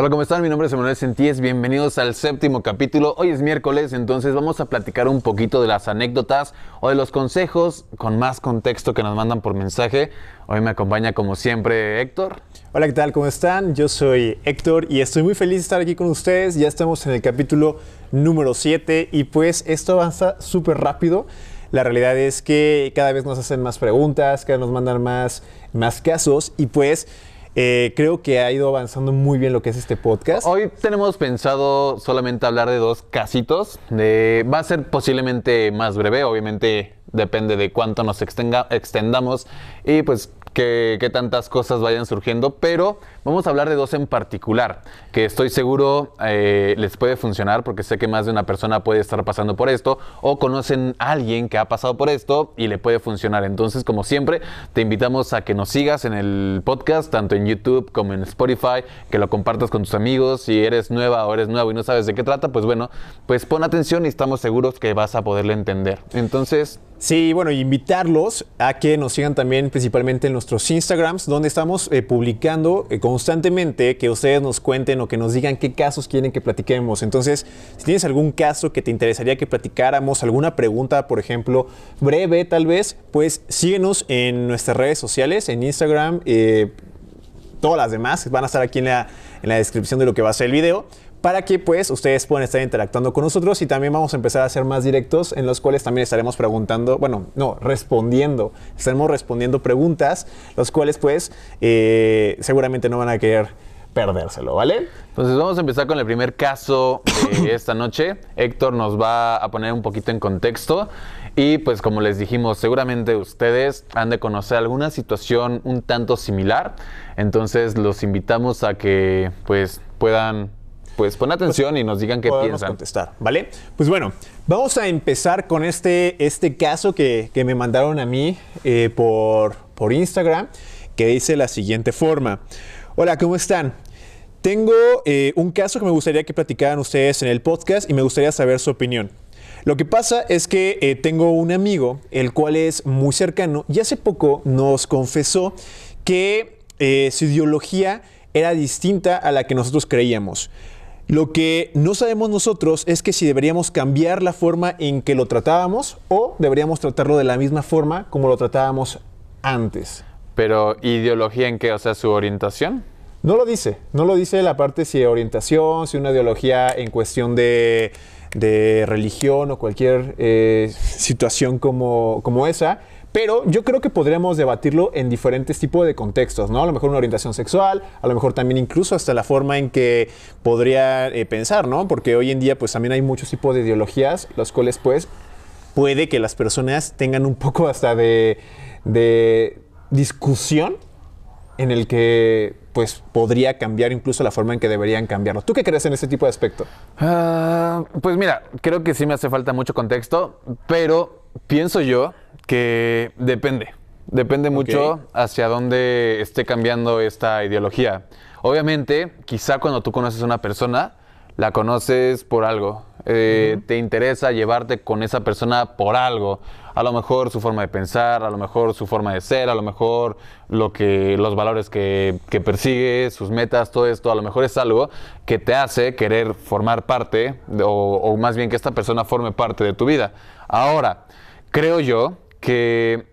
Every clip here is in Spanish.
Hola, ¿cómo están? Mi nombre es Emanuel Sentíes, bienvenidos al séptimo capítulo. Hoy es miércoles, entonces vamos a platicar un poquito de las anécdotas o de los consejos con más contexto que nos mandan por mensaje. Hoy me acompaña como siempre Héctor. Hola, ¿qué tal? ¿Cómo están? Yo soy Héctor y estoy muy feliz de estar aquí con ustedes. Ya estamos en el capítulo número 7 y pues esto avanza súper rápido. La realidad es que cada vez nos hacen más preguntas, cada vez nos mandan más, más casos y pues... Eh, creo que ha ido avanzando muy bien lo que es este podcast. Hoy tenemos pensado solamente hablar de dos casitos. va a ser posiblemente más breve, obviamente depende de cuánto nos extendamos y pues qué tantas cosas vayan surgiendo, pero Vamos a hablar de dos en particular, que estoy seguro eh, les puede funcionar porque sé que más de una persona puede estar pasando por esto o conocen a alguien que ha pasado por esto y le puede funcionar. Entonces, como siempre, te invitamos a que nos sigas en el podcast, tanto en YouTube como en Spotify, que lo compartas con tus amigos. Si eres nueva o eres nuevo y no sabes de qué trata, pues bueno, pues pon atención y estamos seguros que vas a poderle entender. Entonces... Sí, bueno, invitarlos a que nos sigan también principalmente en nuestros Instagrams, donde estamos eh, publicando... Eh, constantemente que ustedes nos cuenten o que nos digan qué casos quieren que platiquemos. Entonces, si tienes algún caso que te interesaría que platicáramos, alguna pregunta, por ejemplo, breve tal vez, pues síguenos en nuestras redes sociales, en Instagram, eh, todas las demás van a estar aquí en la, en la descripción de lo que va a ser el video para que pues ustedes puedan estar interactuando con nosotros y también vamos a empezar a hacer más directos en los cuales también estaremos preguntando, bueno, no, respondiendo, estaremos respondiendo preguntas, los cuales pues eh, seguramente no van a querer perdérselo, ¿vale? Entonces vamos a empezar con el primer caso de esta noche. Héctor nos va a poner un poquito en contexto y pues como les dijimos, seguramente ustedes han de conocer alguna situación un tanto similar. Entonces los invitamos a que pues puedan pues pon pues atención y nos digan qué piensan. contestar, ¿vale? Pues bueno, vamos a empezar con este, este caso que, me mandaron a mí eh, por, por Instagram, que dice la siguiente forma. Hola, ¿cómo están? Tengo eh, un caso que me gustaría que platicaran ustedes en el podcast y me gustaría saber su opinión. Lo que pasa es que eh, tengo un amigo, el cual es muy cercano, y hace poco nos confesó que su ideología era distinta a la que nosotros creíamos. Lo que no sabemos nosotros es que si deberíamos cambiar la forma en que lo tratábamos o deberíamos tratarlo de la misma forma como lo tratábamos antes. Pero ideología en qué, o sea, su orientación. No lo dice, no lo dice la parte si orientación, si una ideología en cuestión de, religión o cualquier eh, situación como, como esa. Pero yo creo que podríamos debatirlo en diferentes tipos de contextos, ¿no? A lo mejor una orientación sexual, a lo mejor también incluso hasta la forma en que podría eh, pensar, ¿no? Porque hoy en día pues también hay muchos tipos de ideologías, los cuales pues puede que las personas tengan un poco hasta de, de discusión en el que pues podría cambiar incluso la forma en que deberían cambiarlo. ¿Tú qué crees en ese tipo de aspecto? Ah, pues mira, creo que sí me hace falta mucho contexto, pero pienso yo que depende. Depende mucho hacia dónde esté cambiando esta ideología. Obviamente, quizá cuando tú conoces a una persona, la conoces por algo. Eh, te interesa llevarte con esa persona por algo. A lo mejor su forma de pensar, a lo mejor su forma de ser, a lo mejor lo que, los valores que, persigue, sus metas, todo esto, a lo mejor es algo que te hace querer formar parte, o, o más bien que esta persona forme parte de tu vida. Ahora, creo yo que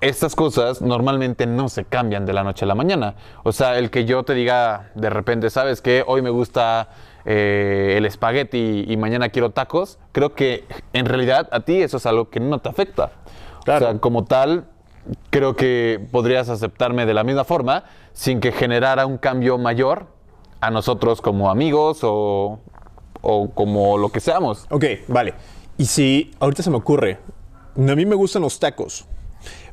estas cosas normalmente no se cambian de la noche a la mañana. O sea, el que yo te diga de repente, ¿sabes qué? Hoy me gusta eh, el espagueti y mañana quiero tacos. Creo que en realidad a ti eso es algo que no te afecta. O sea, como tal, creo que podrías aceptarme de la misma forma sin que generara un cambio mayor a nosotros como amigos o, o como lo que seamos. Ok, vale. Y si ahorita se me ocurre, a mí me gustan los tacos.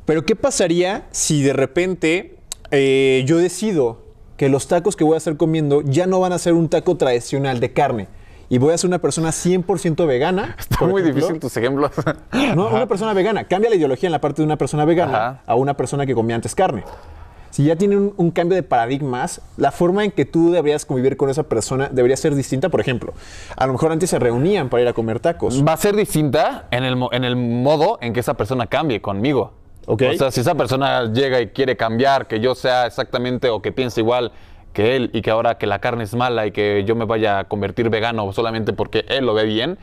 Pero ¿qué pasaría si de repente eh, yo decido que los tacos que voy a estar comiendo ya no van a ser un taco tradicional de carne? Y voy a ser una persona 100% vegana. Está muy difícil tus ejemplos. No, una persona vegana. Cambia la ideología en la parte de una persona vegana a una persona que comía antes carne si ya tiene un, cambio de paradigmas, la forma en que tú deberías convivir con esa persona debería ser distinta. Por ejemplo, a lo mejor antes se reunían para ir a comer tacos. Va a ser distinta en el, en el modo en que esa persona cambie conmigo. O sea, si esa persona llega y quiere cambiar, que yo sea exactamente o que piense igual que él y que ahora que la carne es mala y que yo me vaya a convertir vegano solamente porque él lo ve bien,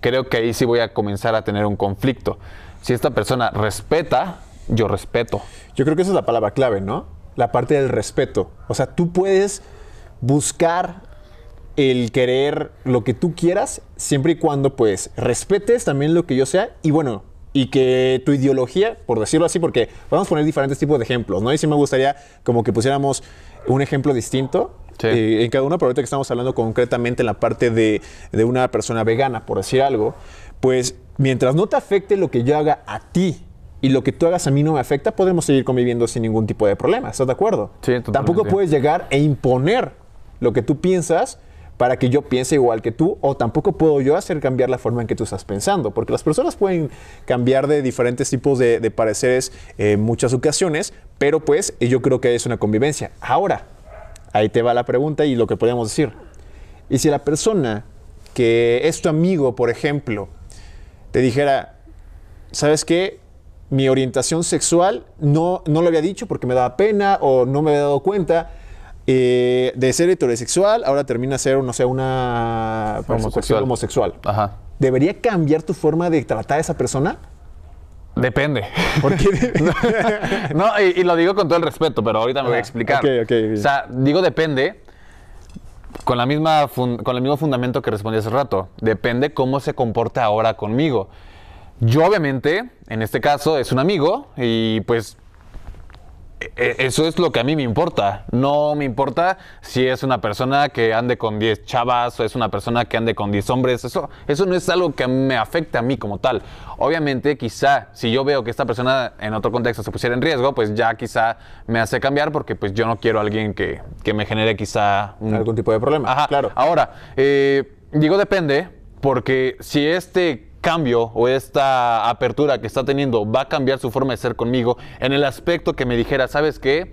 creo que ahí sí voy a comenzar a tener un conflicto. Si esta persona respeta yo respeto. Yo creo que esa es la palabra clave, ¿no? La parte del respeto. O sea, tú puedes buscar el querer lo que tú quieras, siempre y cuando pues respetes también lo que yo sea y bueno, y que tu ideología, por decirlo así, porque vamos a poner diferentes tipos de ejemplos, ¿no? Y sí me gustaría como que pusiéramos un ejemplo distinto eh, en cada uno, pero ahorita que estamos hablando concretamente en la parte de, de una persona vegana, por decir algo, pues mientras no te afecte lo que yo haga a ti, y lo que tú hagas a mí no me afecta, podemos seguir conviviendo sin ningún tipo de problema. ¿Estás de acuerdo? Tampoco puedes llegar e imponer lo que tú piensas para que yo piense igual que tú, o tampoco puedo yo hacer cambiar la forma en que tú estás pensando, porque las personas pueden cambiar de diferentes tipos de, de pareceres en eh, muchas ocasiones, pero pues eh, yo creo que es una convivencia. Ahora, ahí te va la pregunta y lo que podemos decir. Y si la persona que es tu amigo, por ejemplo, te dijera, ¿sabes qué? mi orientación sexual, no, no lo había dicho porque me daba pena o no me había dado cuenta. Eh, de ser heterosexual, ahora termina ser, no sé, una homosexual. ¿Debería cambiar tu forma de tratar a esa persona? Depende. no, y, lo digo con todo el respeto, pero ahorita me voy a ah, explicar. digo depende con, la misma con el mismo fundamento que respondí hace rato. Depende cómo se comporta ahora conmigo. Yo obviamente, en este caso, es un amigo y pues e, e, eso es lo que a mí me importa. No me importa si es una persona que ande con 10 chavas o es una persona que ande con 10 hombres. Eso, eso no es algo que me afecte a mí como tal. Obviamente, quizá si yo veo que esta persona en otro contexto se pusiera en riesgo, pues ya quizá me hace cambiar porque pues yo no quiero a alguien que, me genere quizá algún tipo de problema. Ajá, claro. Ahora, eh, digo depende porque si este cambio o esta apertura que está teniendo va a cambiar su forma de ser conmigo en el aspecto que me dijera, ¿sabes qué?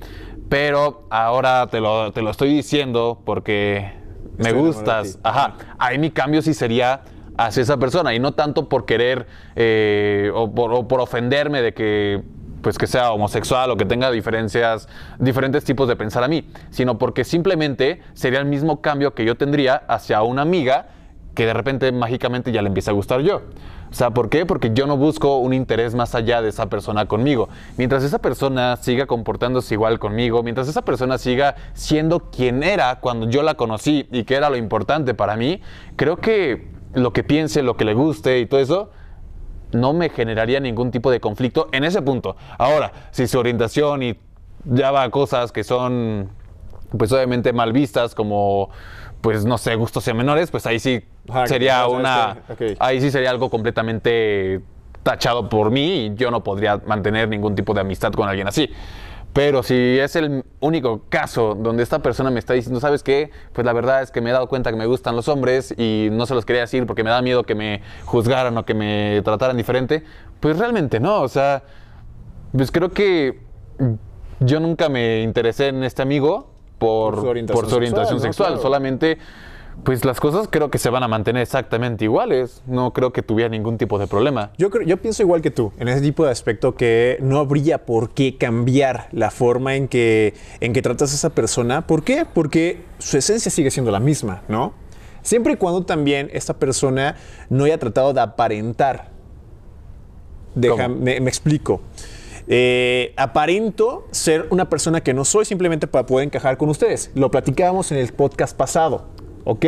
Pero ahora te lo, estoy diciendo porque me gustas. Ajá. Ahí mi cambio sí sería hacia esa persona y no tanto por querer eh, o, por, por ofenderme de que pues que sea homosexual o que tenga diferencias, diferentes tipos de pensar a mí, sino porque simplemente sería el mismo cambio que yo tendría hacia una amiga que de repente mágicamente ya le empieza a gustar yo. O sea, ¿por qué? Porque yo no busco un interés más allá de esa persona conmigo. Mientras esa persona siga comportándose igual conmigo, mientras esa persona siga siendo quien era cuando yo la conocí y que era lo importante para mí, creo que lo que piense, lo que le guste y todo eso, no me generaría ningún tipo de conflicto en ese punto. Ahora, si su orientación y ya va a cosas que son, pues obviamente mal vistas, como, pues no sé, gustos y menores, pues ahí sí sería una... Ahí sí sería algo completamente tachado por mí y yo no podría mantener ningún tipo de amistad con alguien así. Pero si es el único caso donde esta persona me está diciendo, ¿sabes qué? Pues la verdad es que me he dado cuenta que me gustan los hombres y no se los quería decir porque me da miedo que me juzgaran o que me trataran diferente, pues realmente no. O sea, pues creo que yo nunca me interesé en este amigo por, por su orientación sexual, solamente pues las cosas creo que se van a mantener exactamente iguales. No creo que tuviera ningún tipo de problema. Yo, creo, yo pienso igual que tú, en ese tipo de aspecto que no habría por qué cambiar la forma en que, en que tratas a esa persona. ¿Por qué? Porque su esencia sigue siendo la misma, ¿no? Siempre y cuando también esta persona no haya tratado de aparentar. Déjame me, explico. Eh, aparento ser una persona que no soy simplemente para poder encajar con ustedes. Lo platicábamos en el podcast pasado. ¿ok?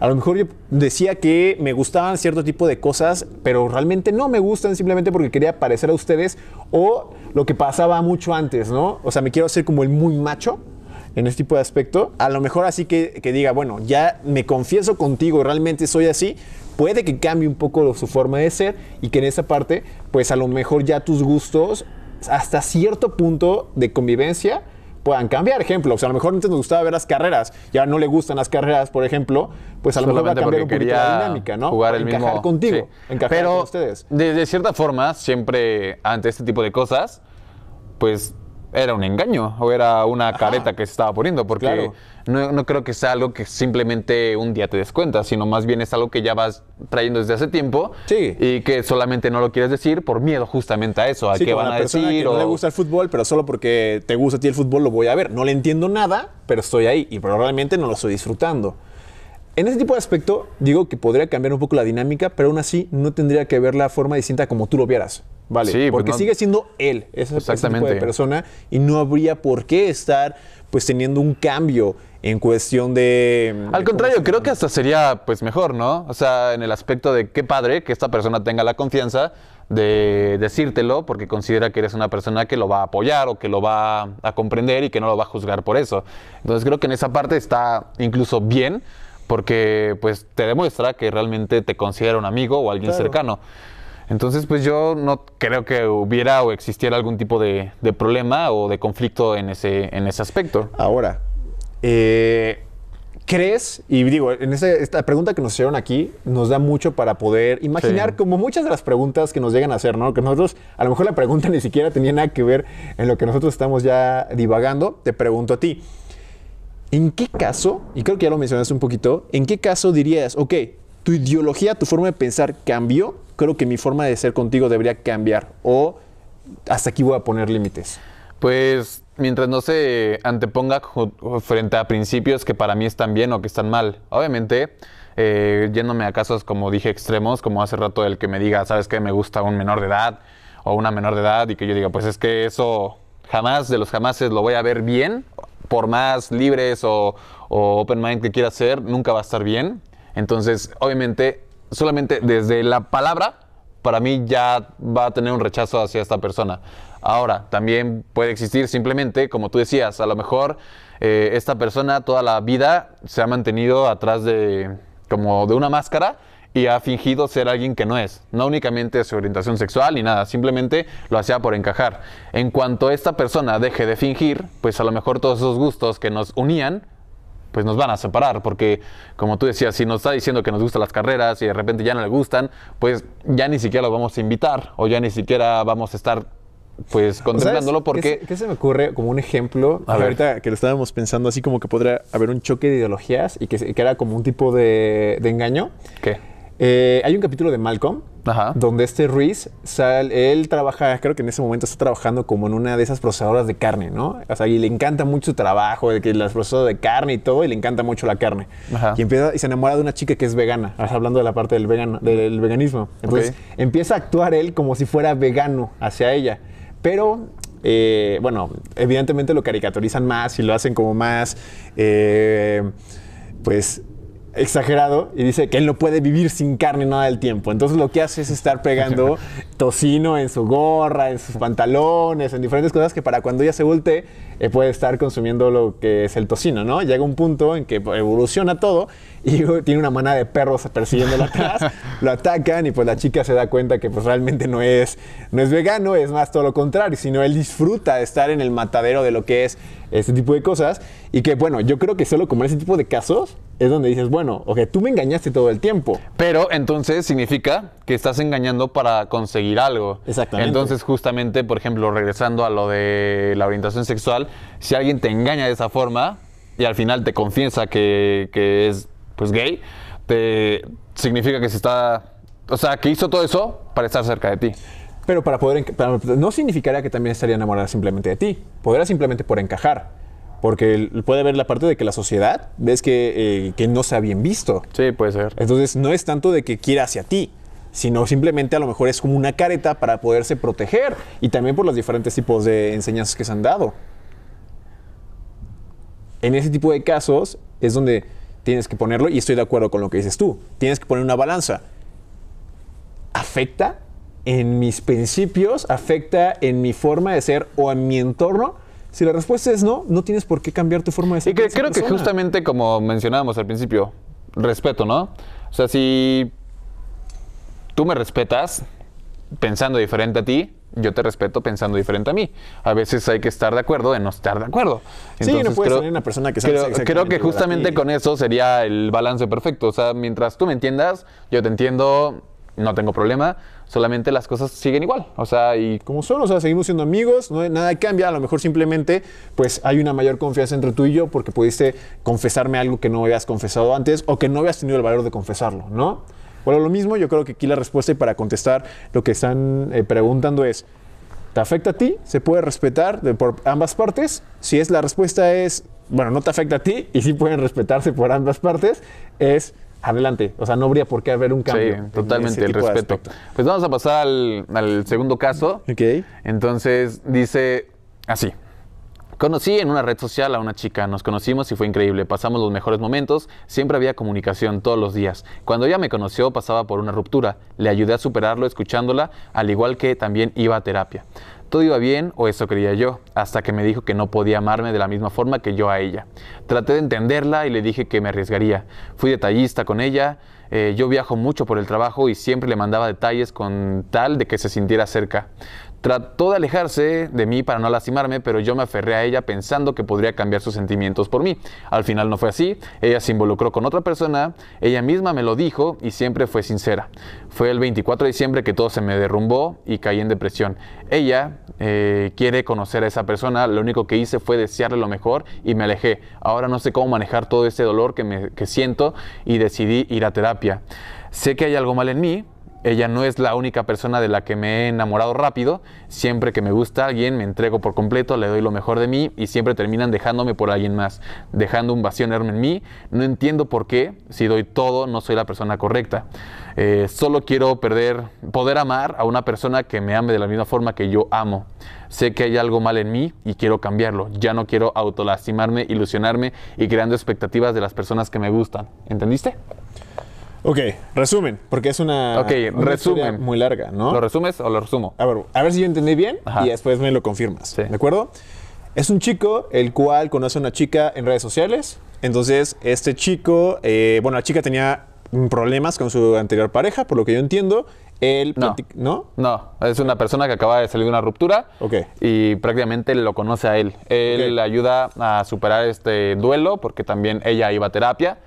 A lo mejor yo decía que me gustaban cierto tipo de cosas, pero realmente no me gustan simplemente porque quería parecer a ustedes o lo que pasaba mucho antes, ¿no? O sea, me quiero hacer como el muy macho en este tipo de aspecto. A lo mejor así que, que diga, bueno, ya me confieso contigo, realmente soy así, puede que cambie un poco su forma de ser y que en esa parte, pues a lo mejor ya tus gustos hasta cierto punto de convivencia puedan cambiar. Ejemplo, o sea, a lo mejor antes nos gustaba ver las carreras ya no le gustan las carreras, por ejemplo, pues a lo mejor va a cambiar un poquito la dinámica, ¿no? Jugar el encajar contigo, encajar Pero, con ustedes. de cierta forma, siempre ante este tipo de cosas, pues era un engaño o era una careta que se estaba poniendo, porque no, creo que sea algo que simplemente un día te des cuenta, sino más bien es algo que ya vas trayendo desde hace tiempo y que solamente no lo quieres decir por miedo justamente a eso, a qué van a decir. Que No le gusta el fútbol, pero solo porque te gusta a ti el fútbol lo voy a ver. No le entiendo nada, pero estoy ahí y probablemente no lo estoy disfrutando. En ese tipo de aspecto, digo que podría cambiar un poco la dinámica, pero aún así no tendría que ver la forma distinta como tú lo vieras. Vale, pues porque sigue siendo él, esa exactamente. persona, y no habría por qué estar pues teniendo un cambio en cuestión de... Mm, Al contrario, creo que hasta sería pues mejor, ¿no? O sea, en el aspecto de qué padre que esta persona tenga la confianza de decírtelo porque considera que eres una persona que lo va a apoyar o que lo va a comprender y que no lo va a juzgar por eso. Entonces creo que en esa parte está incluso bien porque pues te demuestra que realmente te considera un amigo o alguien cercano. Entonces, pues yo no creo que hubiera o existiera algún tipo de, problema o de conflicto en ese, en ese aspecto. Ahora, eh, ¿crees? Y digo, en esta pregunta que nos hicieron aquí nos da mucho para poder imaginar como muchas de las preguntas que nos llegan a hacer, ¿no? Que nosotros, a lo mejor la pregunta ni siquiera tenía nada que ver en lo que nosotros estamos ya divagando. Te pregunto a ti. ¿En qué caso, y creo que ya lo mencionaste un poquito, ¿en qué caso dirías, ok, tu ideología, tu forma de pensar cambió, creo que mi forma de ser contigo debería cambiar. O hasta aquí voy a poner límites. Pues mientras no se anteponga frente a principios que para mí están bien o que están mal. Obviamente, eh, yéndome a casos como dije extremos, como hace rato el que me diga, ¿sabes qué? Me gusta un menor de edad o una menor de edad y que yo diga, pues es que eso jamás de los jamases lo voy a ver bien, por más libres o, o open mind que quiera ser, nunca va a estar bien. Entonces, obviamente, solamente desde la palabra, para mí ya va a tener un rechazo hacia esta persona. Ahora, también puede existir simplemente, como tú decías, a lo mejor eh, esta persona toda la vida se ha mantenido atrás de como de una máscara y ha fingido ser alguien que no es. No únicamente su orientación sexual ni nada, simplemente lo hacía por encajar. En cuanto esta persona deje de fingir, pues a lo mejor todos esos gustos que nos unían pues nos van a separar, porque como tú decías, si nos está diciendo que nos gustan las carreras y de repente ya no le gustan, pues ya ni siquiera lo vamos a invitar o ya ni siquiera vamos a estar pues contemplándolo porque... ¿Qué se, me ocurre como un ejemplo? ahorita que lo estábamos pensando así como que podría haber un choque de ideologías y que, era como un tipo de, engaño. ¿Qué? Eh, hay un capítulo de Malcolm donde este Ruiz, sale. él trabaja, creo que en ese momento está trabajando como en una de esas procesadoras de carne, ¿no? O sea, y le encanta mucho su trabajo, de que las procesadoras de carne y todo, y le encanta mucho la carne. Y empieza y se enamora de una chica que es vegana, hablando de la parte del, vegano, del veganismo. Entonces empieza a actuar él como si fuera vegano hacia ella. Pero eh, bueno, evidentemente lo caricaturizan más y lo hacen como más, eh, pues, exagerado y dice que él no puede vivir sin carne nada del tiempo. Entonces lo que hace es estar pegando tocino en su gorra, en sus pantalones, en diferentes cosas que para cuando ella se voltee eh, puede estar consumiendo lo que es el tocino, ¿no? Llega un punto en que evoluciona todo y tiene una manada de perros la atrás, lo atacan y pues la chica se da cuenta que pues realmente no es, no es vegano, es más todo lo contrario, sino él disfruta de estar en el matadero de lo que es este tipo de cosas. Y que, bueno, yo creo que solo como ese tipo de casos es donde dices, bueno, que tú me engañaste todo el tiempo. Pero entonces significa que estás engañando para conseguir algo. Exactamente. Entonces, justamente, por ejemplo, regresando a lo de la orientación sexual, si alguien te engaña de esa forma y al final te confiesa que, es pues gay, te significa que se está. O sea, que hizo todo eso para estar cerca de ti. Pero para poder. no significaría que también estaría enamorada simplemente de ti. Podría simplemente por encajar. Porque puede haber la parte de que la sociedad ves que, eh, que no se ha bien visto. Sí, puede ser. Entonces no es tanto de que quiera hacia ti, sino simplemente a lo mejor es como una careta para poderse proteger. Y también por los diferentes tipos de enseñanzas que se han dado. En ese tipo de casos es donde tienes que ponerlo, y estoy de acuerdo con lo que dices tú, tienes que poner una balanza. ¿Afecta en mis principios, afecta en mi forma de ser o en mi entorno. Si la respuesta es no, no tienes por qué cambiar tu forma de ser. creo que justamente como mencionábamos al principio, respeto, ¿no? O sea, si tú me respetas pensando diferente a ti, yo te respeto pensando diferente a mí. A veces hay que estar de acuerdo en no estar de acuerdo. Entonces, sí, no puedes una persona que creo, creo que justamente con eso sería el balance perfecto. O sea, mientras tú me entiendas, yo te entiendo, no tengo problema, solamente las cosas siguen igual, o sea, y... Como son, o sea, seguimos siendo amigos, no, nada cambia, a lo mejor simplemente pues hay una mayor confianza entre tú y yo porque pudiste confesarme algo que no habías confesado antes o que no habías tenido el valor de confesarlo, ¿no? Bueno, lo mismo, yo creo que aquí la respuesta para contestar lo que están eh, preguntando es, ¿te afecta a ti? ¿Se puede respetar por ambas partes? Si es la respuesta es, bueno, no te afecta a ti y sí pueden respetarse por ambas partes, es adelante. O sea, no habría por qué haber un cambio. Sí, totalmente, el respeto. pues vamos a pasar al, al segundo caso. Ok. Entonces, dice así. Conocí en una red social a una chica, nos conocimos y fue increíble, pasamos los mejores momentos, siempre había comunicación todos los días. Cuando ella me conoció pasaba por una ruptura, le ayudé a superarlo escuchándola, al igual que también iba a terapia. Todo iba bien, o eso creía yo, hasta que me dijo que no podía amarme de la misma forma que yo a ella. Traté de entenderla y le dije que me arriesgaría. Fui detallista con ella, eh, yo viajo mucho por el trabajo y siempre le mandaba detalles con tal de que se sintiera cerca. Trató de alejarse de mí para no lastimarme, pero yo me aferré a ella pensando que podría cambiar sus sentimientos por mí. Al final no fue así, ella se involucró con otra persona, ella misma me lo dijo y siempre fue sincera. Fue el 24 de diciembre que todo se me derrumbó y caí en depresión. Ella eh, quiere conocer a esa persona, lo único que hice fue desearle lo mejor y me alejé. Ahora no sé cómo manejar todo ese dolor que, me, que siento y decidí ir a terapia. Sé que hay algo mal en mí, ella no es la única persona de la que me he enamorado rápido. Siempre que me gusta alguien, me entrego por completo, le doy lo mejor de mí y siempre terminan dejándome por alguien más, dejando un vacío enorme en mí. No entiendo por qué, si doy todo, no soy la persona correcta. Eh, solo quiero perder, poder amar a una persona que me ame de la misma forma que yo amo. Sé que hay algo mal en mí y quiero cambiarlo. Ya no quiero autolastimarme, ilusionarme y creando expectativas de las personas que me gustan. ¿Entendiste? Ok, resumen, porque es una, resumen. muy larga, ¿no? ¿Lo resumes o lo resumo? A ver, a ver si yo entendí bien y después me lo confirmas. ¿De acuerdo? Es un chico el cual conoce a una chica en redes sociales. Entonces, este chico, eh, bueno, la chica tenía problemas con su anterior pareja, por lo que yo entiendo. Él no, no, es una persona que acaba de salir de una ruptura ¿ok? y prácticamente lo conoce a él. Él le ayuda a superar este duelo porque también ella iba a terapia.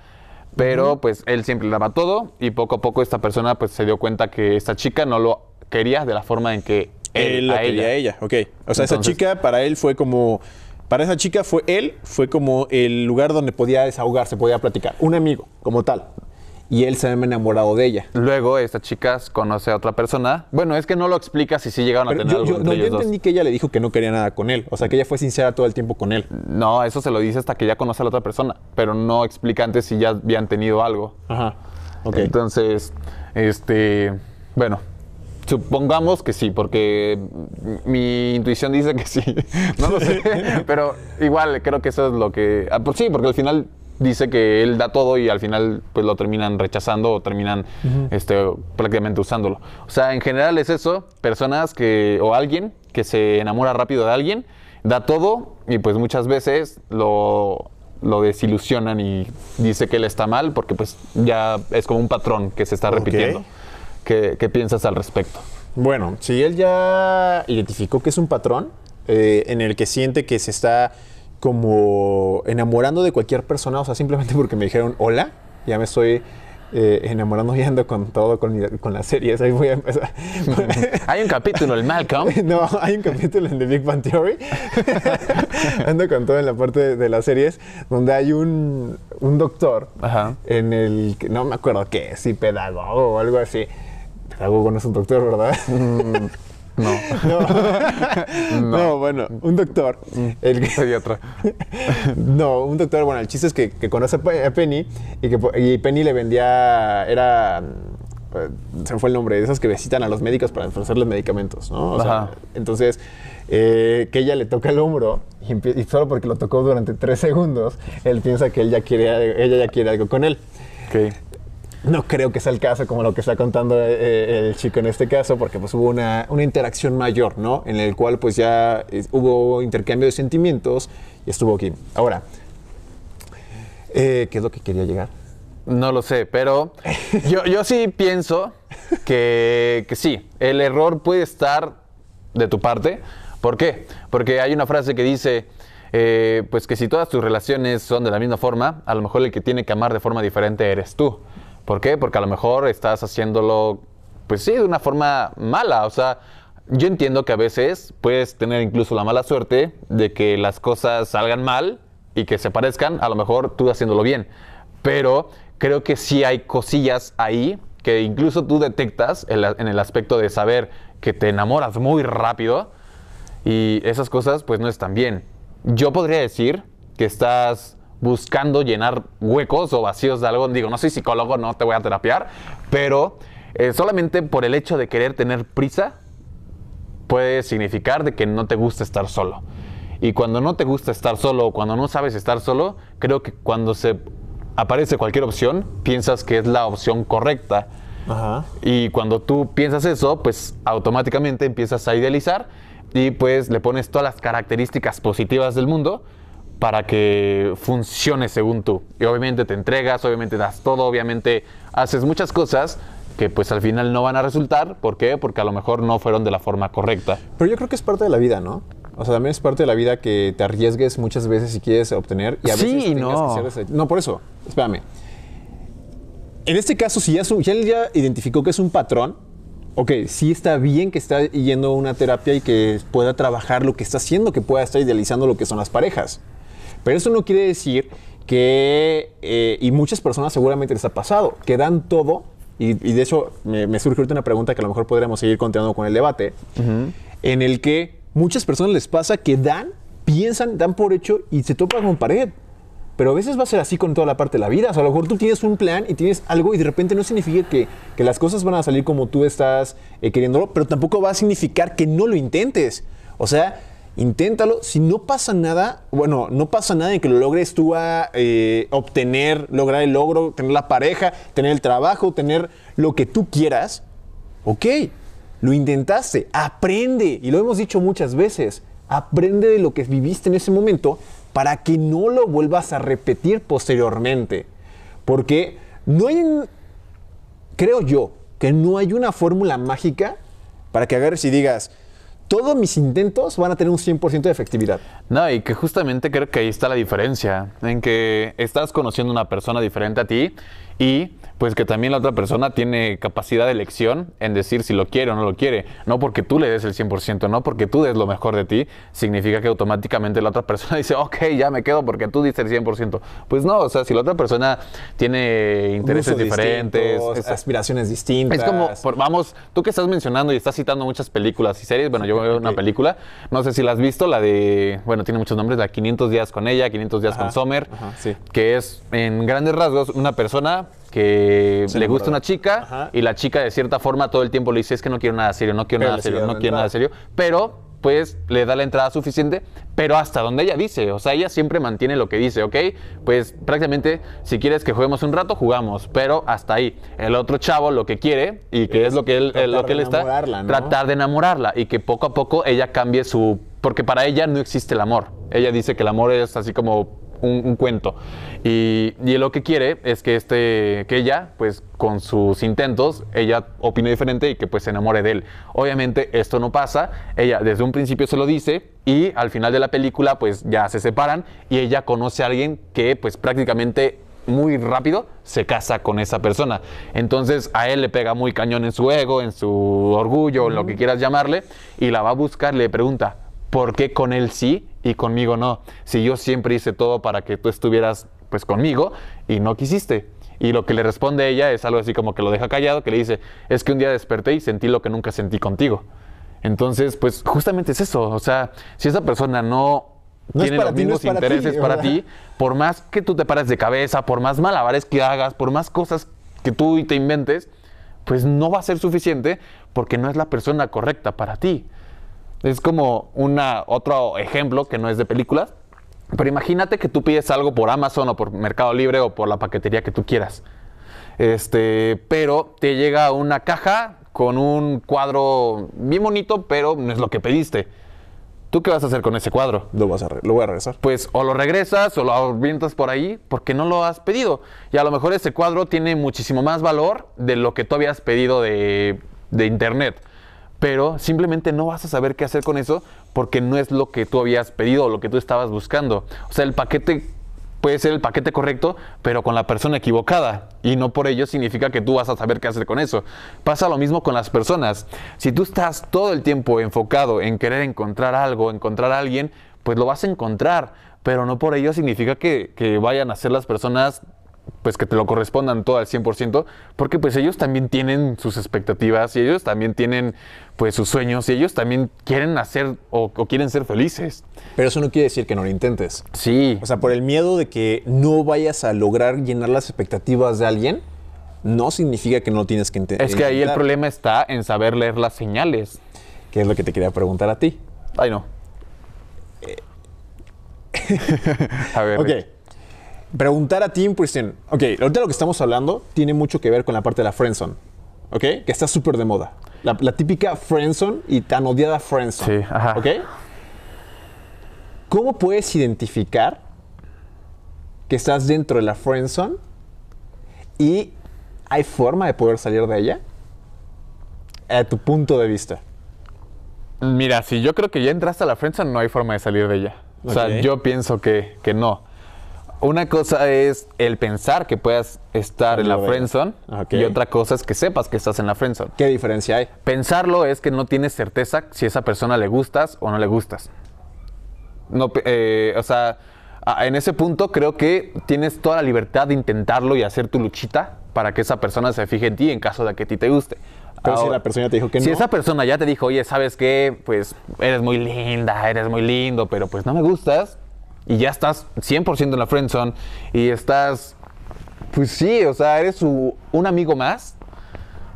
Pero pues él siempre daba todo y poco a poco esta persona pues se dio cuenta que esta chica no lo quería de la forma en que él, a ella. ella. Ok. O sea, esa chica para él fue como... Para esa chica fue él, fue como el lugar donde podía desahogarse, podía platicar. Un amigo, como tal y él se había enamorado de ella. Luego esta chica conoce a otra persona. Bueno, es que no lo explica si sí llegaron a tener algo yo, no, yo entendí que ella le dijo que no quería nada con él. O sea, que ella fue sincera todo el tiempo con él. No, eso se lo dice hasta que ya conoce a la otra persona. Pero no explica antes si ya habían tenido algo. Ajá. Okay. Entonces, este. Bueno, Supongamos que sí, porque mi intuición dice que sí. No lo sé, pero igual creo que eso es lo que... Ah, pues sí, porque al final dice que él da todo y al final pues lo terminan rechazando o terminan este, prácticamente usándolo. O sea, en general es eso, personas que o alguien que se enamora rápido de alguien, da todo y pues muchas veces lo, lo desilusionan y dice que él está mal porque pues ya es como un patrón que se está repitiendo. ¿Qué, ¿Qué, piensas al respecto? Bueno, si él ya identificó que es un patrón eh, en el que siente que se está como enamorando de cualquier persona, o sea, simplemente porque me dijeron hola, ya me estoy eh, enamorando y ando con todo, con, con las series. Ahí voy a empezar. hay un capítulo en Malcolm. No, hay un capítulo en The Big Bang Theory. ando con todo en la parte de, las series, donde hay un, doctor en el no me acuerdo qué, si pedagogo o algo así. Pedagogo no es un doctor, ¿verdad? Mm. No. No. no. bueno, un doctor. Mm. El no, un doctor, bueno, el chiste es que, conoce a Penny y que Penny le vendía, era, eh, se fue el nombre, de esas que visitan a los médicos para ofrecerles medicamentos, ¿no? O sea, entonces, eh, que ella le toca el hombro y, solo porque lo tocó durante tres segundos, él piensa que él quiere, ella ya quiere algo con él. Okay. No creo que sea el caso como lo que está contando eh, eh, el, chico en este caso, porque pues hubo una, interacción mayor, ¿no? En el cual pues ya hubo intercambio de sentimientos y estuvo aquí. Ahora, eh, ¿qué es lo que quería llegar? No lo sé, pero yo, sí pienso que, sí, el error puede estar de tu parte. ¿Por qué? Porque hay una frase que dice, pues que si todas tus relaciones son de la misma forma, a lo mejor el que tiene que amar de forma diferente eres tú. ¿Por qué? Porque a lo mejor estás haciéndolo, pues sí, de una forma mala. O sea, yo entiendo que a veces puedes tener incluso la mala suerte de que las cosas salgan mal y que se parezcan, a lo mejor tú haciéndolo bien. Pero creo que sí hay cosillas ahí que incluso tú detectas en, en el aspecto de saber que te enamoras muy rápido y esas cosas pues no están bien. Yo podría decir que estás buscando llenar huecos o vacíos de algo. Digo, no soy psicólogo, no te voy a terapiar, pero eh, solamente por el hecho de querer tener prisa puede significar de que no te gusta estar solo. Y cuando no te gusta estar solo o cuando no sabes estar solo, creo que cuando se aparece cualquier opción, piensas que es la opción correcta. Y cuando tú piensas eso, pues automáticamente empiezas a idealizar y pues le pones todas las características positivas del mundo para que funcione según tú. Y obviamente te entregas, obviamente das todo, obviamente haces muchas cosas que pues al final no van a resultar. ¿Por qué? Porque a lo mejor no fueron de la forma correcta. Pero yo creo que es parte de la vida, ¿no? O sea, también es parte de la vida que te arriesgues muchas veces si quieres obtener y a veces sí, no. No, por eso. Espérame. En este caso, si ya, su... ya, él ya identificó que es un patrón, ok, sí está bien que está yendo a una terapia y que pueda trabajar lo que está haciendo, que pueda estar idealizando lo que son las parejas. Pero eso no quiere decir que, eh, y muchas personas seguramente les ha pasado, que dan todo, y, de hecho me, surge una pregunta que a lo mejor podríamos seguir continuando con el debate, en el que muchas personas les pasa que dan, piensan, dan por hecho y se topan con pared. Pero a veces va a ser así con toda la parte de la vida. O sea, a lo mejor tú tienes un plan y tienes algo y de repente no significa que, las cosas van a salir como tú estás queriendo, eh, queriéndolo, pero tampoco va a significar que no lo intentes. O sea, inténtalo. Si no pasa nada, bueno, no pasa nada en que lo logres tú a eh, obtener, lograr el logro, tener la pareja, tener el trabajo, tener lo que tú quieras. Ok, lo intentaste, aprende. Y lo hemos dicho muchas veces, aprende de lo que viviste en ese momento para que no lo vuelvas a repetir posteriormente. Porque no hay, creo yo, que no hay una fórmula mágica para que agarres y digas, todos mis intentos van a tener un 100% de efectividad. No, y que justamente creo que ahí está la diferencia, en que estás conociendo una persona diferente a ti y pues que también la otra persona tiene capacidad de elección en decir si lo quiere o no lo quiere. No porque tú le des el 100%, no porque tú des lo mejor de ti, significa que automáticamente la otra persona dice, ok, ya me quedo porque tú dices el 100%. Pues no, o sea, si la otra persona tiene intereses diferentes, aspiraciones distintas. Es como, vamos, tú que estás mencionando y estás citando muchas películas y series, bueno, yo veo una película, no sé si la has visto, la de, bueno, tiene muchos nombres, la 500 días con ella, 500 días con Sommer, que es en grandes rasgos una persona que le gusta una chica y la chica de cierta forma todo el tiempo le dice es que no quiero nada serio, no quiero nada serio, no quiero nada serio, pero pues le da la entrada suficiente, pero hasta donde ella dice, o sea, ella siempre mantiene lo que dice, ¿ok? Pues prácticamente si quieres que juguemos un rato, jugamos, pero hasta ahí. El otro chavo lo que quiere y que es, lo que él, eh, lo que está, tratar de enamorarla y que poco a poco ella cambie su... Porque para ella no existe el amor. Ella dice que el amor es así como un, cuento. Y, y, lo que quiere es que, este, que ella, pues con sus intentos, ella opine diferente y que pues se enamore de él. Obviamente esto no pasa, ella desde un principio se lo dice y al final de la película pues ya se separan y ella conoce a alguien que pues prácticamente muy rápido se casa con esa persona. Entonces a él le pega muy cañón en su ego, en su orgullo, en lo que quieras llamarle, y la va a buscar, le pregunta, ¿por qué con él sí y conmigo no? Si yo siempre hice todo para que tú estuvieras pues conmigo y no quisiste. Y lo que le responde ella es algo así como que lo deja callado, que le dice, es que un día desperté y sentí lo que nunca sentí contigo. Entonces, pues justamente es eso. O sea, si esa persona no, tiene los mismos intereses para, para ti, por más que tú te pares de cabeza, por más malabares que hagas, por más cosas que tú te inventes, pues no va a ser suficiente porque no es la persona correcta para ti. Es como una, otro ejemplo que no es de películas. Pero imagínate que tú pides algo por Amazon o por Mercado Libre o por la paquetería que tú quieras. Este, pero te llega una caja con un cuadro bien bonito, pero no es lo que pediste. ¿Tú qué vas a hacer con ese cuadro? Lo, vas a lo voy a regresar. Pues o lo regresas o lo avientas por ahí porque no lo has pedido. Y a lo mejor ese cuadro tiene muchísimo más valor de lo que tú habías pedido de, de internet pero simplemente no vas a saber qué hacer con eso porque no es lo que tú habías pedido o lo que tú estabas buscando. O sea, el paquete puede ser el paquete correcto, pero con la persona equivocada. Y no por ello significa que tú vas a saber qué hacer con eso. Pasa lo mismo con las personas. Si tú estás todo el tiempo enfocado en querer encontrar algo, encontrar a alguien, pues lo vas a encontrar. Pero no por ello significa que, que vayan a ser las personas pues que te lo correspondan todo al 100%, porque pues ellos también tienen sus expectativas y ellos también tienen pues sus sueños y ellos también quieren hacer o, quieren ser felices. Pero eso no quiere decir que no lo intentes. Sí. O sea, por el miedo de que no vayas a lograr llenar las expectativas de alguien, no significa que no lo tienes que intentar. Es que ahí el problema está en saber leer las señales. ¿Qué es lo que te quería preguntar a ti? Ay, no. Eh. a ver. Ok preguntar a ti Christian, pues, ok, ahorita lo que estamos hablando tiene mucho que ver con la parte de la friendzone, ¿ok? Que está súper de moda. La, típica friendzone y tan odiada friendzone, sí, ajá. ¿Cómo puedes identificar que estás dentro de la friendzone y hay forma de poder salir de ella? A tu punto de vista. Mira, si yo creo que ya entraste a la friendzone, no hay forma de salir de ella. O sea, yo pienso que, que no una cosa es el pensar que puedas estar en la friendzone y otra cosa es que sepas que estás en la friendzone. ¿Qué diferencia hay? Pensarlo es que no tienes certeza si a esa persona le gustas o no le gustas. No, eh, o sea, en ese punto creo que tienes toda la libertad de intentarlo y hacer tu luchita para que esa persona se fije en ti en caso de que a ti te guste. Pero si la persona te dijo que no. Si esa persona ya te dijo, oye, ¿sabes qué? Pues eres muy linda, eres muy lindo, pero pues no me gustas, y ya estás 100% en la friendzone y estás, pues sí, o sea, eres un amigo más,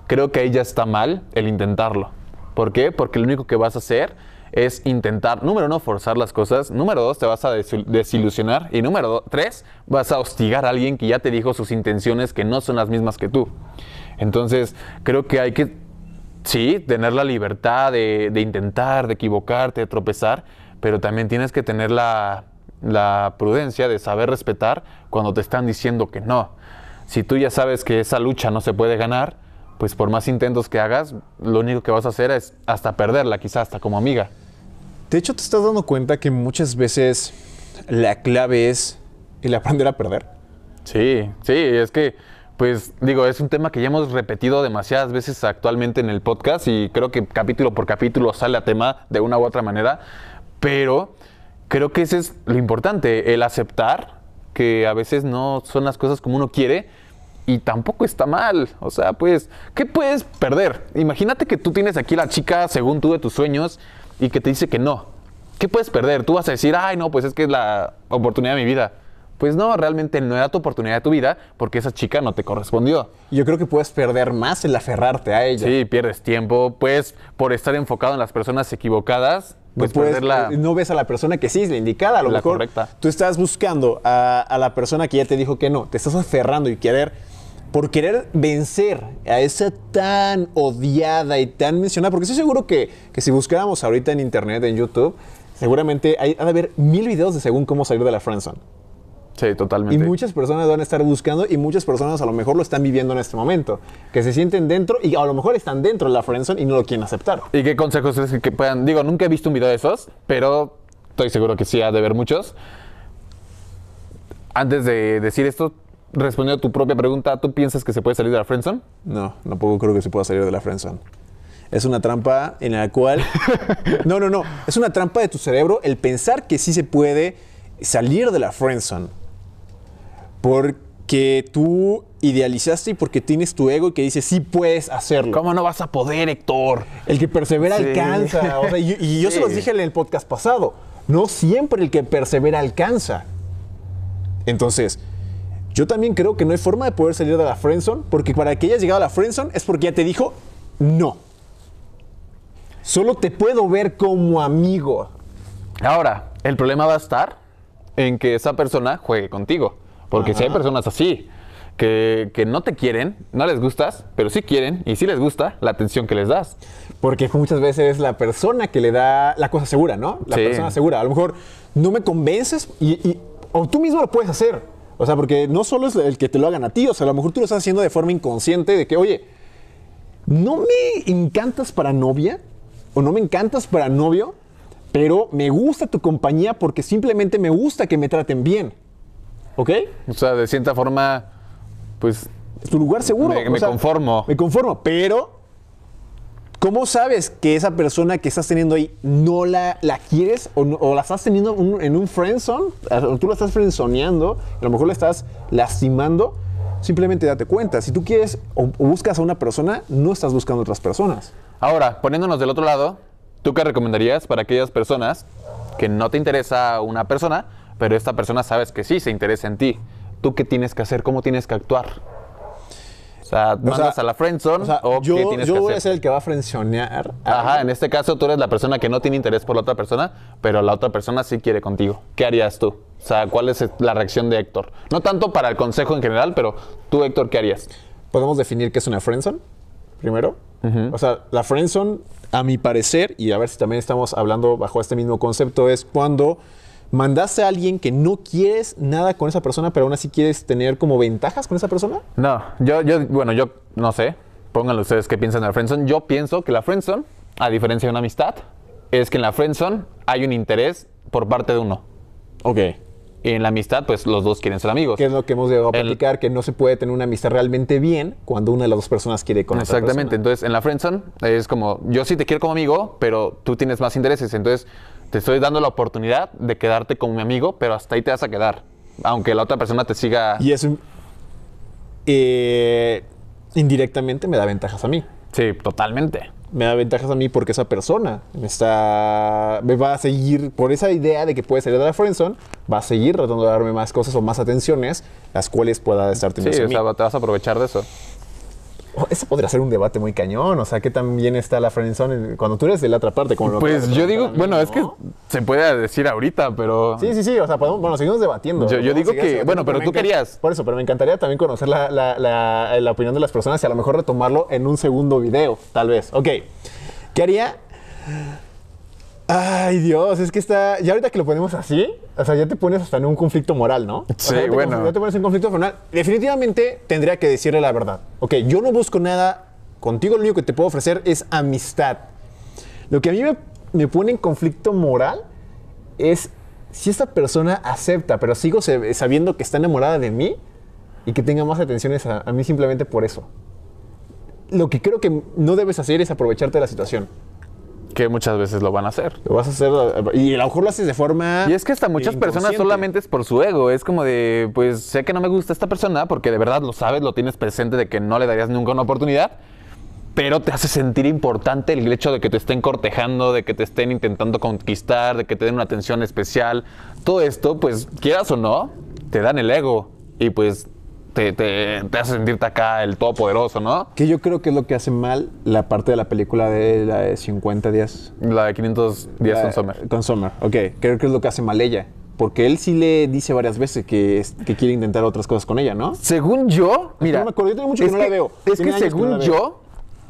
creo que ahí ya está mal el intentarlo. ¿Por qué? Porque lo único que vas a hacer es intentar, número uno, forzar las cosas, número dos, te vas a desilusionar y número tres, vas a hostigar a alguien que ya te dijo sus intenciones que no son las mismas que tú. Entonces, creo que hay que, sí, tener la libertad de, de intentar, de equivocarte, de tropezar, pero también tienes que tener la, la prudencia de saber respetar cuando te están diciendo que no. Si tú ya sabes que esa lucha no se puede ganar, pues por más intentos que hagas, lo único que vas a hacer es hasta perderla, quizás hasta como amiga. De hecho, te estás dando cuenta que muchas veces la clave es el aprender a perder. Sí, sí, es que, pues digo, es un tema que ya hemos repetido demasiadas veces actualmente en el podcast y creo que capítulo por capítulo sale a tema de una u otra manera, pero creo que ese es lo importante, el aceptar que a veces no son las cosas como uno quiere y tampoco está mal. O sea, pues, ¿qué puedes perder? Imagínate que tú tienes aquí la chica según tú de tus sueños y que te dice que no. ¿Qué puedes perder? Tú vas a decir, ay, no, pues es que es la oportunidad de mi vida. Pues no, realmente no era tu oportunidad de tu vida porque esa chica no te correspondió. Yo creo que puedes perder más el aferrarte a ella. Sí, pierdes tiempo, pues por estar enfocado en las personas equivocadas, pues eh, no, ves a la persona que sí es la indicada, a lo mejor tú estás buscando a, la persona que ya te dijo que no, te estás aferrando y querer, por querer vencer a esa tan odiada y tan mencionada, porque estoy seguro que, si buscáramos ahorita en internet, en YouTube, seguramente hay, ha de haber mil videos de según cómo salir de la friendzone. Sí, totalmente. Y muchas personas van a estar buscando y muchas personas a lo mejor lo están viviendo en este momento. Que se sienten dentro y a lo mejor están dentro de la friendzone y no lo quieren aceptar. ¿Y qué consejos es que puedan? Digo, nunca he visto un video de esos, pero estoy seguro que sí ha de ver muchos. Antes de decir esto, respondiendo a tu propia pregunta, ¿tú piensas que se puede salir de la friendzone? No, tampoco creo que se pueda salir de la friendzone. Es una trampa en la cual... no, no, no. Es una trampa de tu cerebro el pensar que sí se puede salir de la friendzone porque tú idealizaste y porque tienes tu ego y que dice, sí puedes hacerlo. ¿Cómo no vas a poder, Héctor? El que persevera alcanza. y, yo se los dije en el podcast pasado, no siempre el que persevera alcanza. Entonces, yo también creo que no hay forma de poder salir de la friendzone, porque para que hayas llegado a la friendzone es porque ya te dijo, no. Solo te puedo ver como amigo. Ahora, el problema va a estar en que esa persona juegue contigo. Porque si hay personas así, que, no te quieren, no les gustas, pero sí quieren y sí les gusta la atención que les das. Porque muchas veces es la persona que le da la cosa segura, ¿no? La persona segura. A lo mejor no me convences y, y, o tú mismo lo puedes hacer. O sea, porque no solo es el que te lo hagan a ti, o sea, a lo mejor tú lo estás haciendo de forma inconsciente de que, oye, no me encantas para novia o no me encantas para novio, pero me gusta tu compañía porque simplemente me gusta que me traten bien. Ok. O sea, de cierta forma, pues... Es tu lugar seguro. Me, conformo. Me conformo, pero... ¿Cómo sabes que esa persona que estás teniendo ahí no la, quieres o, la estás teniendo en un friendzone? tú la estás friendzoneando, a lo mejor la estás lastimando. Simplemente date cuenta. Si tú quieres o, o buscas a una persona, no estás buscando a otras personas. Ahora, poniéndonos del otro lado, ¿tú qué recomendarías para aquellas personas que no te interesa una persona, pero esta persona sabes que sí se interesa en ti. ¿Tú qué tienes que hacer? ¿Cómo tienes que actuar? O sea, mandas a la friendzone o, yo, qué el que va a friendzonear. Ajá, en este caso tú eres la persona que no tiene interés por la otra persona, pero la otra persona sí quiere contigo. ¿Qué harías tú? O sea, ¿cuál es la reacción de Héctor? No tanto para el consejo en general, pero tú, Héctor, ¿qué harías? ¿Podemos definir qué es una friendzone? Primero. O sea, la friendzone, a mi parecer, y a ver si también estamos hablando bajo este mismo concepto, es cuando ¿Mandaste a alguien que no quieres nada con esa persona, pero aún así quieres tener como ventajas con esa persona? No, yo, yo bueno, yo no sé. Pónganlo ustedes qué piensan de la friendzone. Yo pienso que la friendzone, a diferencia de una amistad, es que en la friendzone hay un interés por parte de uno. Ok. Y en la amistad, pues los dos quieren ser amigos. Que es lo que hemos llegado a platicar, que no se puede tener una amistad realmente bien cuando una de las dos personas quiere con Exactamente. Otra Entonces, en la friendzone es como, yo sí te quiero como amigo, pero tú tienes más intereses. Entonces, te estoy dando la oportunidad de quedarte con mi amigo, pero hasta ahí te vas a quedar. Aunque la otra persona te siga. Y eso. Eh, indirectamente me da ventajas a mí. Sí, totalmente. Me da ventajas a mí porque esa persona me está. me va a seguir. Por esa idea de que puede salir de la friendzone, va a seguir tratando de darme más cosas o más atenciones, las cuales pueda estar teniendo. Sí, te vas a aprovechar de eso. Oh, ese podría ser un debate muy cañón, o sea, que también está la friendzone cuando tú eres de la otra parte. pues yo digo, bueno, es que se puede decir ahorita, pero... Sí, sí, sí, o sea, bueno, seguimos debatiendo. Yo, digo que, bueno, pero, tú querías... Por eso, pero me encantaría también conocer la, la opinión de las personas y a lo mejor retomarlo en un segundo video, tal vez. Ok, ¿qué haría Ay, Dios, es que está. Y ahorita que lo ponemos así, o sea, ya te pones hasta en un conflicto moral, ¿no? Sí, bueno. ya te pones en conflicto moral. Definitivamente tendría que decirle la verdad. Ok, yo no busco nada. Contigo lo único que te puedo ofrecer es amistad. Lo que a mí me, pone en conflicto moral es si esta persona acepta, pero sigo sabiendo que está enamorada de mí y que tenga más atenciones a mí simplemente por eso. Lo que creo que no debes hacer es aprovecharte de la situación. Que muchas veces lo van a hacer. Lo vas a hacer eh, y a lo mejor lo haces de forma... Y es que hasta muchas personas solamente es por su ego. Es como de, pues sé que no me gusta esta persona porque de verdad lo sabes, lo tienes presente de que no le darías nunca una oportunidad pero te hace sentir importante el hecho de que te estén cortejando, de que te estén intentando conquistar, de que te den una atención especial. Todo esto, pues quieras o no, te dan el ego. Y pues te, te, hace sentirte acá el todopoderoso, ¿no? Que yo creo que es lo que hace mal la parte de la película de la de 50 días. La de 500 días con Summer. Con Summer, ok. Creo que es lo que hace mal ella. Porque él sí le dice varias veces que, quiere intentar otras cosas con ella, ¿no? Según yo, mira. No me acuerdo, yo tengo mucho que, no la veo. Es que según yo,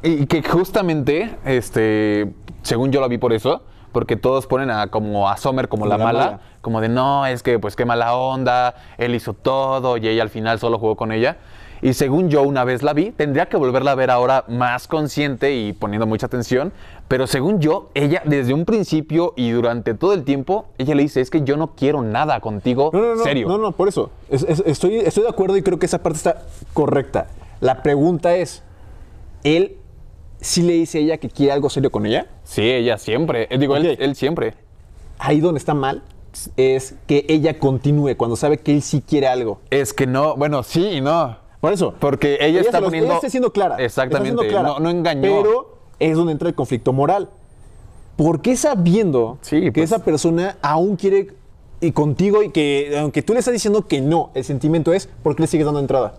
y que justamente, este, según yo la vi por eso, porque todos ponen a, como a Sommer como, la, mala, como de no, es que pues qué mala onda, él hizo todo y ella al final solo jugó con ella. Y según yo una vez la vi, tendría que volverla a ver ahora más consciente y poniendo mucha atención, pero según yo, ella desde un principio y durante todo el tiempo, ella le dice, es que yo no quiero nada contigo, no, no, no, serio. No, no, por eso, estoy, estoy de acuerdo y creo que esa parte está correcta. La pregunta es, él si le dice ella que quiere algo serio con ella? Sí, ella siempre. Eh, digo, él, siempre. Ahí donde está mal es que ella continúe cuando sabe que él sí quiere algo. Es que no, bueno, sí y no. Por eso. Porque ella, está poniendo... Ella está siendo clara. Exactamente. no, no engañó. Pero es donde entra el conflicto moral. ¿Por qué sabiendo que pues. esa persona aún quiere y contigo y que aunque tú le estás diciendo que no, el sentimiento es porque le sigues dando entrada?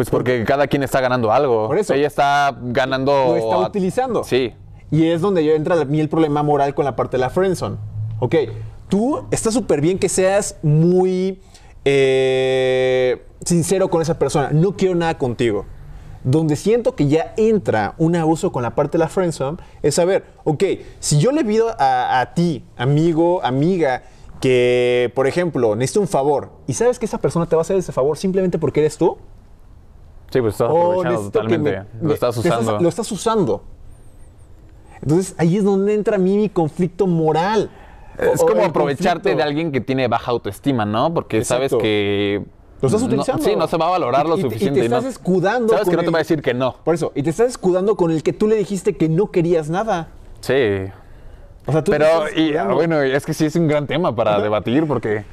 Pues porque cada quien está ganando algo. Por eso. Ella está ganando. Lo está utilizando. Sí. Y es donde yo entra a mí el problema moral con la parte de la friendzone. Ok, tú estás súper bien que seas muy eh, sincero con esa persona. No quiero nada contigo. Donde siento que ya entra un abuso con la parte de la friendzone es saber, ok, si yo le pido a, ti, amigo, amiga, que, por ejemplo, necesito un favor y sabes que esa persona te va a hacer ese favor simplemente porque eres tú, Sí, pues estás oh, totalmente. lo estás usando. lo estás usando. Entonces ahí es donde entra a mí mi conflicto moral. Es como aprovecharte de alguien que tiene baja autoestima, ¿no? Porque sabes que lo estás utilizando. sí, no se va a valorar lo y, suficiente. Y te estás escudando. Sabes que no te va a decir que no. Por eso, y te estás escudando con el que tú le dijiste que no querías nada. Sí. O sea, tú Pero, y, bueno, es que sí es un gran tema para debatir porque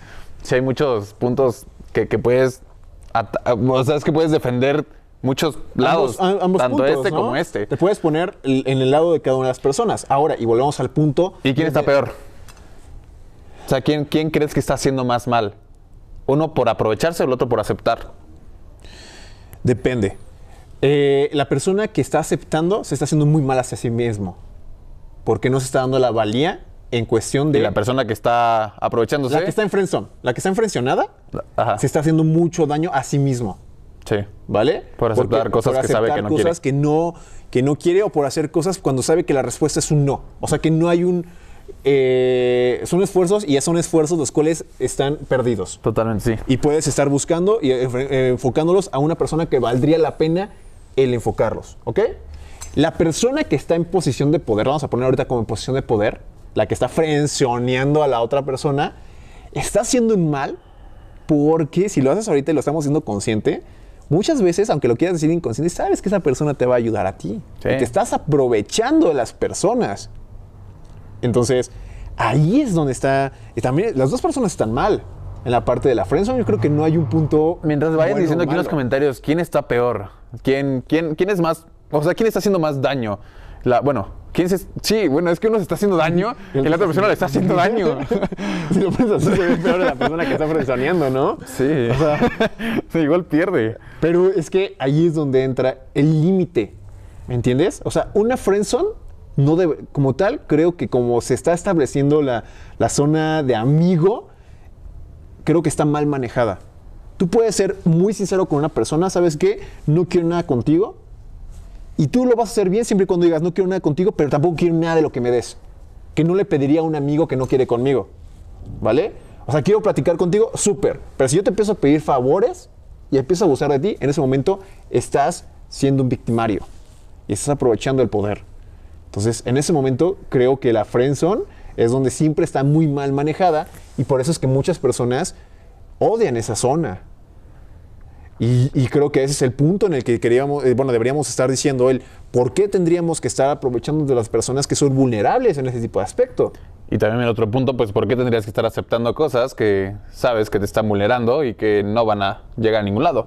sí hay muchos puntos que puedes o sea, es que puedes defender muchos lados, tanto este como este. Te puedes poner en el lado de cada una de las personas. Ahora, y volvemos al punto. ¿Y quién está peor? O sea, ¿quién, ¿quién crees que está haciendo más mal? ¿Uno por aprovecharse o el otro por aceptar? Depende. Eh, la persona que está aceptando se está haciendo muy mal hacia sí mismo. Porque no se está dando la valía en cuestión de... la persona que está aprovechándose. La que está en la que está enfrencionada, se está haciendo mucho daño a sí mismo. Sí. ¿Vale? Por aceptar cosas que sabe que no quiere. Que no, que no quiere o por hacer cosas cuando sabe que la respuesta es un no. O sea, que no hay un... Eh, son esfuerzos y ya son esfuerzos los cuales están perdidos. Totalmente, sí. Y puedes estar buscando y enfocándolos a una persona que valdría la pena el enfocarlos, ¿ok? La persona que está en posición de poder, vamos a poner ahorita como en posición de poder, la que está frencioneando a la otra persona, está haciendo un mal porque si lo haces ahorita y lo estamos haciendo consciente, muchas veces, aunque lo quieras decir inconsciente, sabes que esa persona te va a ayudar a ti. Y te estás aprovechando de las personas. Entonces, ahí es donde está. Y también las dos personas están mal. En la parte de la friendzone, yo creo que no hay un punto. Mientras vayan diciendo aquí en los comentarios quién está peor, quién, quién, quién es más. O sea, quién está haciendo más daño bueno, ¿quién se, sí, bueno, es que uno se está haciendo daño y la otra persona le está haciendo daño. si lo piensas peor a la persona que está ¿no? Sí. O sea, igual pierde. Pero es que ahí es donde entra el límite, ¿me entiendes? O sea, una friendzone no debe, como tal, creo que como se está estableciendo la, la zona de amigo, creo que está mal manejada. Tú puedes ser muy sincero con una persona, ¿sabes qué? No quiero nada contigo, y tú lo vas a hacer bien siempre cuando digas, no quiero nada contigo, pero tampoco quiero nada de lo que me des. Que no le pediría a un amigo que no quiere conmigo. ¿Vale? O sea, quiero platicar contigo, súper. Pero si yo te empiezo a pedir favores y empiezo a abusar de ti, en ese momento estás siendo un victimario. Y estás aprovechando el poder. Entonces, en ese momento creo que la friendzone es donde siempre está muy mal manejada y por eso es que muchas personas odian esa zona y, creo que ese es el punto en el que queríamos, eh, bueno, deberíamos estar diciendo el ¿por qué tendríamos que estar aprovechando de las personas que son vulnerables en ese tipo de aspecto? Y también el otro punto, pues, ¿por qué tendrías que estar aceptando cosas que sabes que te están vulnerando y que no van a llegar a ningún lado?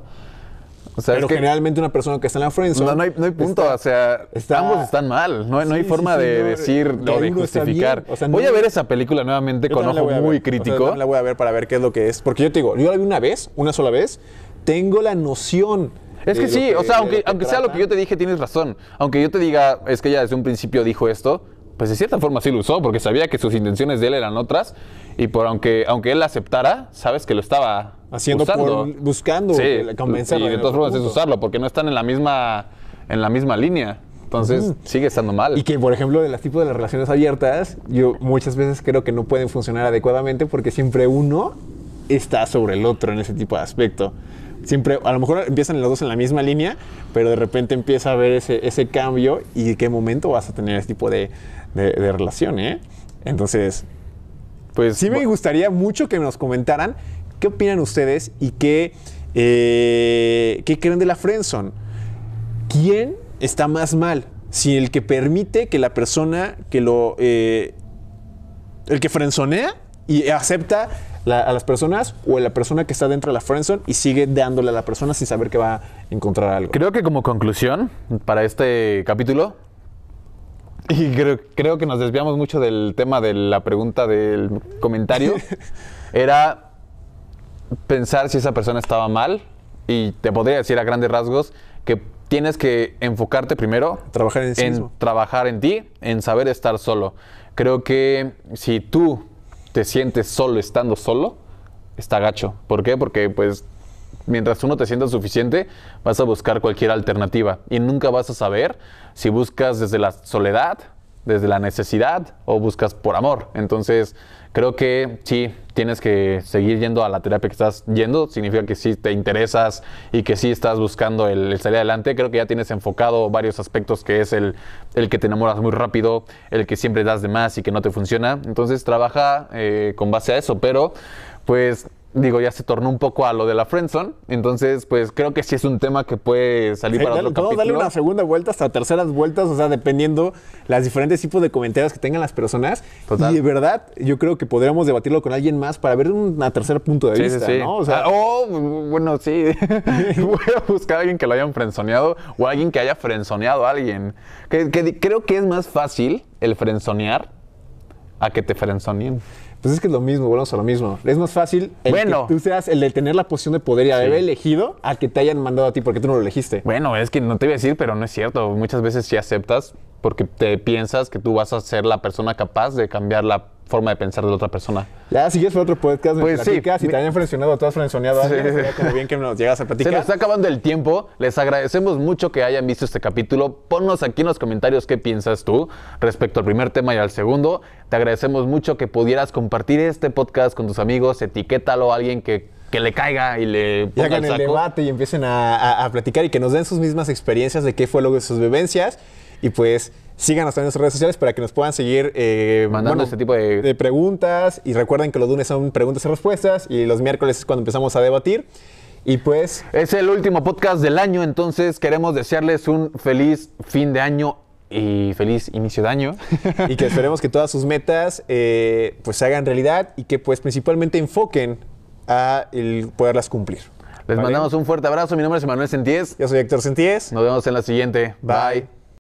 O sea, es generalmente una persona que está en la friendzone... No, hay, no hay punto, o sea, estamos ambos están mal. No, no hay forma de decir de justificar. voy a ver esa película nuevamente con ojo muy crítico. la voy a ver para ver qué es lo que es. Porque yo te digo, yo la vi una vez, una sola vez, tengo la noción. Es que sí, o sea, aunque, aunque sea lo que yo te dije, tienes razón. Aunque yo te diga, es que ella desde un principio dijo esto, pues de cierta forma sí lo usó, porque sabía que sus intenciones de él eran otras, y por aunque, aunque él aceptara, sabes que lo estaba haciendo buscando sí, Y de todas formas es usarlo, porque no están en la misma, en la misma línea. Entonces sigue estando mal. Y que, por ejemplo, de las tipos de las relaciones abiertas, yo muchas veces creo que no pueden funcionar adecuadamente porque siempre uno está sobre el otro en ese tipo de aspecto siempre, a lo mejor empiezan los dos en la misma línea, pero de repente empieza a haber ese, cambio y de qué momento vas a tener ese tipo de, de, relación, ¿eh? Entonces, pues sí me gustaría mucho que nos comentaran qué opinan ustedes y qué, eh, qué creen de la frenzón. ¿Quién está más mal? Si el que permite que la persona que lo... Eh, el que frenzonea y acepta a las personas o a la persona que está dentro de la friendzone y sigue dándole a la persona sin saber que va a encontrar algo. Creo que como conclusión para este capítulo, y creo, que nos desviamos mucho del tema de la pregunta del comentario, era pensar si esa persona estaba mal y te podría decir a grandes rasgos que tienes que enfocarte primero trabajar en, en trabajar en ti, en saber estar solo. Creo que si tú te sientes solo estando solo, está gacho. ¿Por qué? Porque pues mientras uno te sienta suficiente, vas a buscar cualquier alternativa y nunca vas a saber si buscas desde la soledad, desde la necesidad o buscas por amor. Entonces, creo que sí, tienes que seguir yendo a la terapia que estás yendo, significa que sí te interesas y que sí estás buscando el, salir adelante. Creo que ya tienes enfocado varios aspectos que es el, el, que te enamoras muy rápido, el que siempre das de más y que no te funciona. Entonces trabaja eh, con base a eso, pero pues digo, ya se tornó un poco a lo de la friendzone. Entonces, pues creo que sí es un tema que puede salir para otro capítulo. darle una segunda vuelta hasta terceras vueltas, o sea, dependiendo las diferentes tipos de comentarios que tengan las personas. Y de verdad, yo creo que podríamos debatirlo con alguien más para ver un tercer punto de vista, ¿no? O sea, ah, oh, bueno, sí. Voy a buscar a alguien que lo hayan frenzoneado o alguien que haya frenzoneado a alguien. creo que es más fácil el frenzonear a que te frenzoneen. Pues es que es lo mismo, volvemos a lo mismo. Es más fácil que tú seas el de tener la posición de poder y haber elegido al que te hayan mandado a ti porque tú no lo elegiste. Bueno, es que no te iba a decir, pero no es cierto. Muchas veces sí aceptas porque te piensas que tú vas a ser la persona capaz de cambiar la forma de pensar de la otra persona. Ya, si quieres otro podcast, pues Sí, si te hayan frencionado, te has como bien que nos llegas a platicar. Se nos está acabando el tiempo. Les agradecemos mucho que hayan visto este capítulo. Ponnos aquí en los comentarios qué piensas tú respecto al primer tema y al segundo. Te agradecemos mucho que pudieras compartir este podcast con tus amigos. Etiquétalo a alguien que que le caiga y le ponga y hagan el, debate y empiecen a, platicar y que nos den sus mismas experiencias de qué fue lo de sus vivencias y pues Síganos también en nuestras redes sociales para que nos puedan seguir eh, mandando este tipo de... preguntas. Y recuerden que los lunes son preguntas y respuestas y los miércoles es cuando empezamos a debatir. Y pues... Es el último podcast del año, entonces queremos desearles un feliz fin de año y feliz inicio de año. Y que esperemos que todas sus metas eh, pues se hagan realidad y que pues principalmente enfoquen a poderlas cumplir. Les mandamos un fuerte abrazo. Mi nombre es Manuel Sentíes. Yo soy Héctor Sentíes. Nos vemos en la siguiente. Bye.